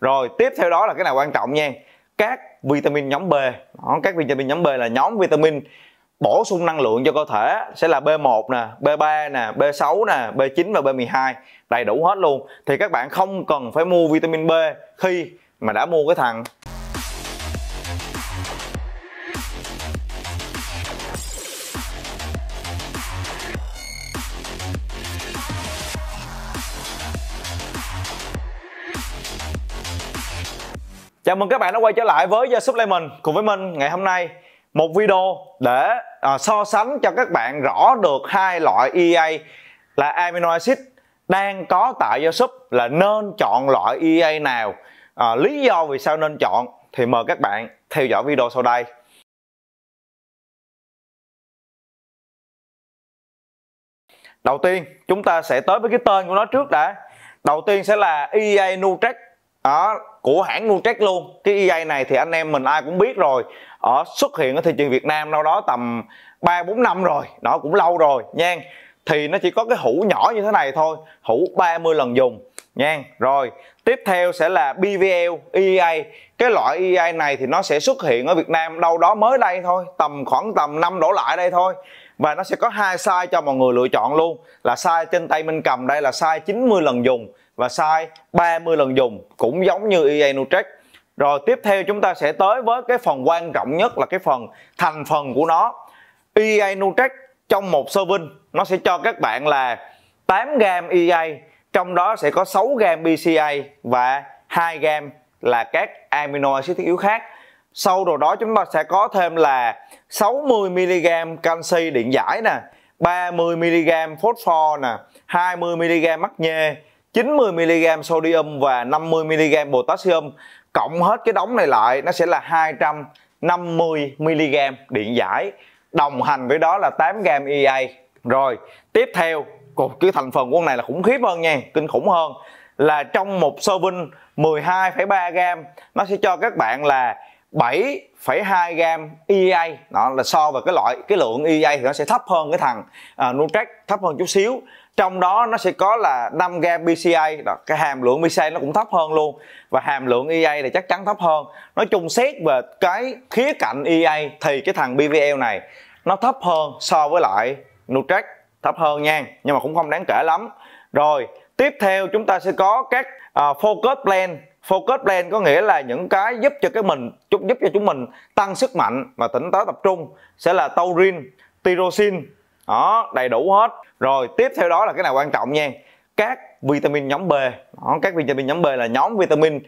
rồi tiếp theo đó là cái nào quan trọng nha các vitamin nhóm B đó, các vitamin nhóm B là nhóm vitamin bổ sung năng lượng cho cơ thể sẽ là B1 nè, B3 nè, B6 nè, B9 và B12 đầy đủ hết luôn thì các bạn không cần phải mua vitamin B khi mà đã mua cái thằng Chào mừng các bạn đã quay trở lại với Gia súc Supplement cùng với mình ngày hôm nay một video để à, so sánh cho các bạn rõ được hai loại EA là amino acid đang có tại Gia súc là nên chọn loại EA nào à, lý do vì sao nên chọn thì mời các bạn theo dõi video sau đây Đầu tiên chúng ta sẽ tới với cái tên của nó trước đã Đầu tiên sẽ là EA Nutrect đó của hãng Nutrec luôn cái EA này thì anh em mình ai cũng biết rồi ở xuất hiện ở thị trường Việt Nam đâu đó tầm 3 4 năm rồi nó cũng lâu rồi nha thì nó chỉ có cái hũ nhỏ như thế này thôi hũ 30 lần dùng nha rồi tiếp theo sẽ là BVL EA cái loại EA này thì nó sẽ xuất hiện ở Việt Nam đâu đó mới đây thôi tầm khoảng tầm năm đổ lại đây thôi và nó sẽ có hai size cho mọi người lựa chọn luôn là size trên tay mình cầm đây là size 90 lần dùng và size 30 lần dùng cũng giống như EA Nutrex rồi tiếp theo chúng ta sẽ tới với cái phần quan trọng nhất là cái phần thành phần của nó EA Nutrex trong một sơ vinh nó sẽ cho các bạn là 8 gam EA trong đó sẽ có 6 gam BCA và 2 gam là các amino acid thiết yếu khác sau đồ đó chúng ta sẽ có thêm là 60mg canxi điện giải nè 30mg phosphor nè 20mg magie 90mg sodium và 50mg potassium cộng hết cái đống này lại nó sẽ là 250mg điện giải đồng hành với đó là 8g EA rồi tiếp theo cái thành phần của con này là khủng khiếp hơn nha kinh khủng hơn là trong một sơ vinh 12,3 gram nó sẽ cho các bạn là 7,2 gam EA đó là so với cái loại cái lượng EA thì nó sẽ thấp hơn cái thằng uh, à, Nutrec thấp hơn chút xíu trong đó nó sẽ có là 5 gam BCA đó, cái hàm lượng BCA nó cũng thấp hơn luôn và hàm lượng EA thì chắc chắn thấp hơn nói chung xét về cái khía cạnh EA thì cái thằng BVL này nó thấp hơn so với lại Nutrec thấp hơn nha nhưng mà cũng không đáng kể lắm rồi tiếp theo chúng ta sẽ có các uh, focus Blend focus plan có nghĩa là những cái giúp cho cái mình giúp giúp cho chúng mình tăng sức mạnh và tỉnh táo tập trung sẽ là taurine, tyrosine đó đầy đủ hết rồi tiếp theo đó là cái nào quan trọng nha các vitamin nhóm B đó, các vitamin nhóm B là nhóm vitamin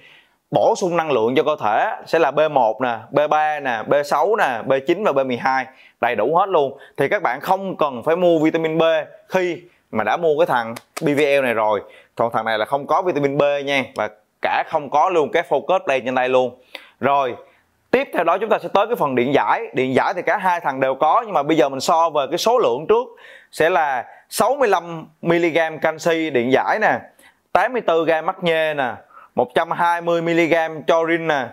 bổ sung năng lượng cho cơ thể sẽ là B1 nè, B3 nè, B6 nè, B9 và B12 đầy đủ hết luôn. Thì các bạn không cần phải mua vitamin B khi mà đã mua cái thằng BVL này rồi. Còn thằng này là không có vitamin B nha và cả không có luôn cái focus play trên đây luôn rồi tiếp theo đó chúng ta sẽ tới cái phần điện giải điện giải thì cả hai thằng đều có nhưng mà bây giờ mình so về cái số lượng trước sẽ là 65 mg canxi điện giải nè 84 g mắc nhê nè 120 mg chorin nè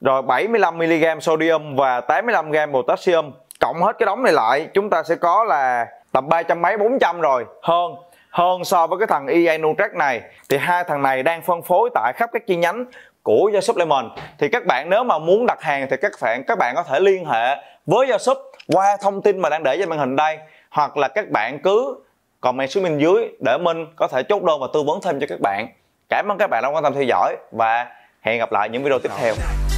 rồi 75 mg sodium và 85 g potassium cộng hết cái đống này lại chúng ta sẽ có là tầm ba trăm mấy 400 rồi hơn hơn so với cái thằng EA Nutrex này thì hai thằng này đang phân phối tại khắp các chi nhánh của Gia Súp Lemon thì các bạn nếu mà muốn đặt hàng thì các bạn các bạn có thể liên hệ với Gia Súp qua thông tin mà đang để trên màn hình đây hoặc là các bạn cứ comment xuống bên dưới để mình có thể chốt đơn và tư vấn thêm cho các bạn. Cảm ơn các bạn đã quan tâm theo dõi và hẹn gặp lại những video tiếp theo.